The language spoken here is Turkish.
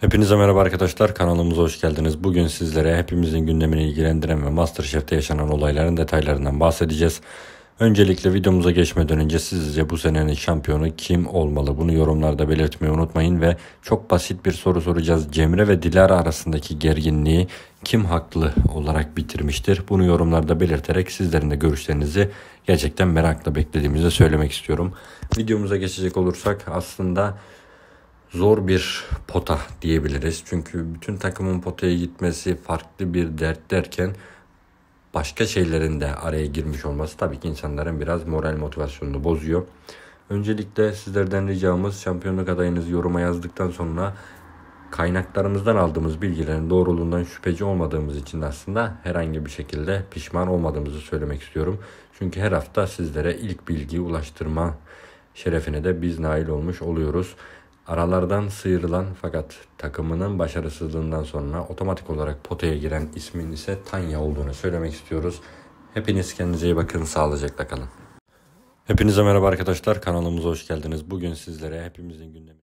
Hepinize merhaba arkadaşlar kanalımıza hoş geldiniz. Bugün sizlere hepimizin gündemini ilgilendiren ve Masterchef'te yaşanan olayların detaylarından bahsedeceğiz. Öncelikle videomuza geçmeden önce sizce bu senenin şampiyonu kim olmalı? Bunu yorumlarda belirtmeyi unutmayın ve çok basit bir soru soracağız. Cemre ve Dilara arasındaki gerginliği kim haklı olarak bitirmiştir? Bunu yorumlarda belirterek sizlerin de görüşlerinizi gerçekten merakla beklediğimizi söylemek istiyorum. Videomuza geçecek olursak aslında zor bir pota diyebiliriz. Çünkü bütün takımın potaya gitmesi farklı bir dert derken başka şeylerin de araya girmiş olması tabii ki insanların biraz moral motivasyonunu bozuyor. Öncelikle sizlerden ricamız şampiyonluk adayınızı yoruma yazdıktan sonra kaynaklarımızdan aldığımız bilgilerin doğruluğundan şüpheci olmadığımız için aslında herhangi bir şekilde pişman olmadığımızı söylemek istiyorum. Çünkü her hafta sizlere ilk bilgiyi ulaştırma şerefine de biz nail olmuş oluyoruz. Aralardan sıyrılan fakat takımının başarısızlığından sonra otomatik olarak potaya giren ismin ise Tanya olduğunu söylemek istiyoruz. Hepiniz kendinize iyi bakın, sağlıcakla kalın. Hepinize merhaba arkadaşlar, kanalımıza hoş geldiniz. Bugün sizlere hepimizin gündemi...